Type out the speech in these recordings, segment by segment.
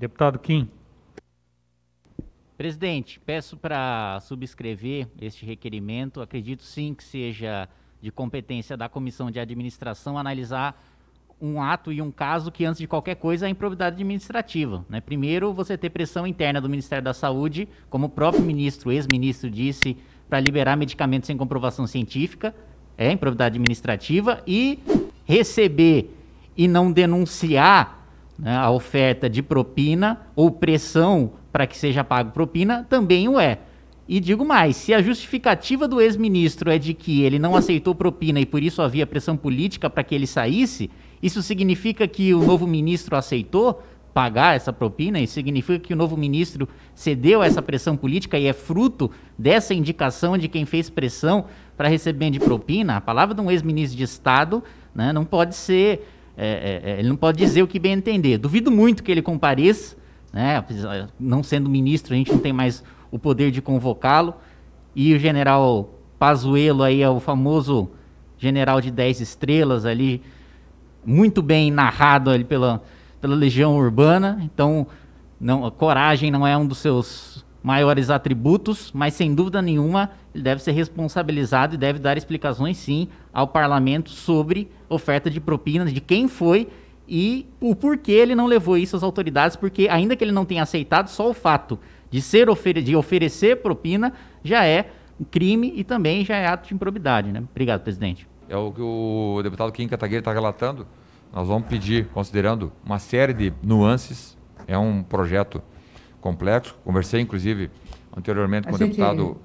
Deputado Kim. Presidente, peço para subscrever este requerimento. Acredito sim que seja de competência da Comissão de Administração analisar um ato e um caso que, antes de qualquer coisa, é improbidade administrativa. Né? Primeiro, você ter pressão interna do Ministério da Saúde, como o próprio ministro, ex-ministro, disse, para liberar medicamentos sem comprovação científica, é improbidade administrativa, e receber e não denunciar né, a oferta de propina ou pressão para que seja pago propina também o é. E digo mais, se a justificativa do ex-ministro é de que ele não aceitou propina e por isso havia pressão política para que ele saísse, isso significa que o novo ministro aceitou pagar essa propina e significa que o novo ministro cedeu a essa pressão política e é fruto dessa indicação de quem fez pressão para receber de propina. A palavra de um ex-ministro de Estado né, não pode ser é, é, é, ele não pode dizer o que bem entender. Duvido muito que ele compareça, né? não sendo ministro, a gente não tem mais o poder de convocá-lo. E o general Pazuello aí é o famoso general de 10 estrelas ali, muito bem narrado ali pela, pela Legião Urbana. Então, não, coragem não é um dos seus maiores atributos, mas sem dúvida nenhuma ele deve ser responsabilizado e deve dar explicações sim ao parlamento sobre oferta de propina, de quem foi e o porquê ele não levou isso às autoridades, porque ainda que ele não tenha aceitado, só o fato de ser ofere de oferecer propina já é crime e também já é ato de improbidade, né? Obrigado, presidente. É o que o deputado Kim Kataguiri está relatando. Nós vamos pedir, considerando uma série de nuances, é um projeto complexo. Conversei, inclusive, anteriormente com a o deputado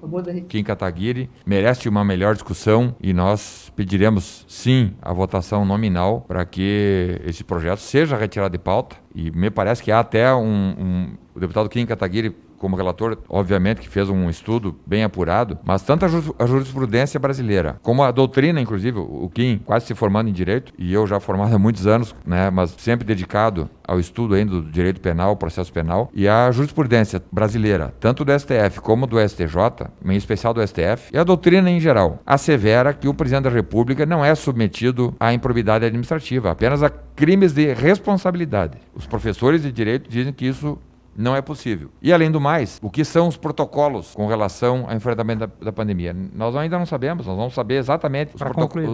Kim Kataguiri. Merece uma melhor discussão e nós pediremos, sim, a votação nominal para que esse projeto seja retirado de pauta. E me parece que há até um. um o deputado Kim Kataguiri como relator, obviamente, que fez um estudo bem apurado, mas tanto a, jurisprudência brasileira como a doutrina, inclusive, o Kim, quase se formando em direito, e eu já formado há muitos anos, né, mas sempre dedicado ao estudo ainda do direito penal, processo penal, e a jurisprudência brasileira, tanto do STF como do STJ, em especial do STF, e a doutrina em geral, assevera que o presidente da República não é submetido à improbidade administrativa, apenas a crimes de responsabilidade. Os professores de direito dizem que isso não é possível. E além do mais, o que são os protocolos com relação ao enfrentamento da, da pandemia? Nós ainda não sabemos, nós vamos saber exatamente os, né?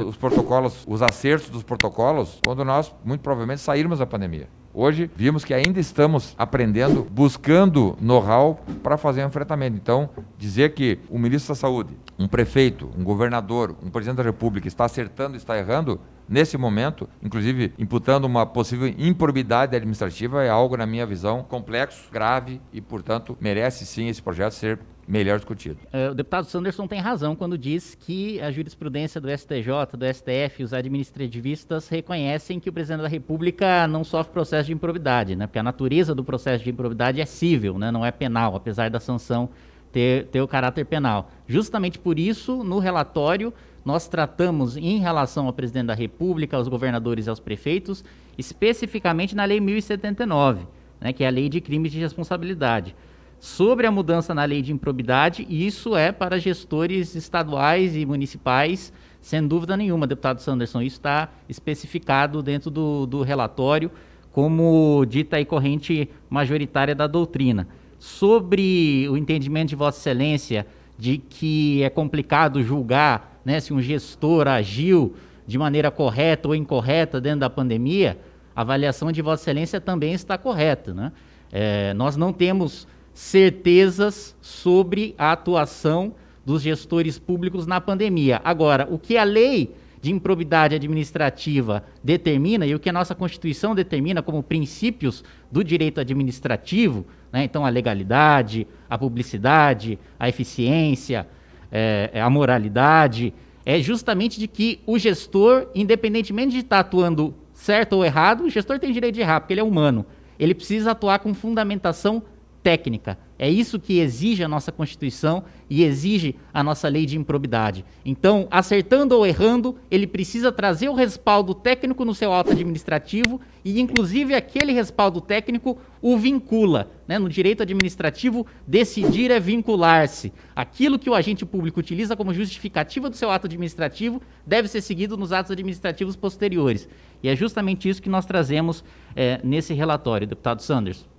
os protocolos, os acertos dos protocolos, quando nós, muito provavelmente, sairmos da pandemia. Hoje vimos que ainda estamos aprendendo, buscando know-how para fazer o um enfrentamento. Então, dizer que o ministro da Saúde, um prefeito, um governador, um presidente da República está acertando, está errando, nesse momento, inclusive imputando uma possível improbidade administrativa, é algo, na minha visão, complexo, grave e, portanto, merece sim esse projeto ser melhor discutido. É, o deputado Sanderson tem razão quando diz que a jurisprudência do STJ, do STF, os administrativistas reconhecem que o presidente da República não sofre processo de improbidade, né? Porque a natureza do processo de improbidade é cível, né? Não é penal, apesar da sanção ter, ter o caráter penal. Justamente por isso, no relatório, nós tratamos em relação ao presidente da República, aos governadores e aos prefeitos, especificamente na Lei 1079, né, que é a Lei de Crimes de Responsabilidade. Sobre a mudança na Lei de Improbidade, isso é para gestores estaduais e municipais, sem dúvida nenhuma, deputado Sanderson, isso está especificado dentro do, do relatório, como dita e corrente majoritária da doutrina sobre o entendimento de Vossa Excelência de que é complicado julgar né, se um gestor agiu de maneira correta ou incorreta dentro da pandemia, a avaliação de Vossa Excelência também está correta. Né? É, nós não temos certezas sobre a atuação dos gestores públicos na pandemia. Agora, o que a lei de improbidade administrativa determina e o que a nossa Constituição determina como princípios do direito administrativo, né? então a legalidade, a publicidade, a eficiência, é, a moralidade, é justamente de que o gestor, independentemente de estar atuando certo ou errado, o gestor tem direito de errar, porque ele é humano. Ele precisa atuar com fundamentação técnica, é isso que exige a nossa Constituição e exige a nossa lei de improbidade. Então, acertando ou errando, ele precisa trazer o respaldo técnico no seu auto administrativo e, inclusive, aquele respaldo técnico o vincula. Né? No direito administrativo, decidir é vincular-se. Aquilo que o agente público utiliza como justificativa do seu ato administrativo deve ser seguido nos atos administrativos posteriores. E é justamente isso que nós trazemos é, nesse relatório, deputado Sanders.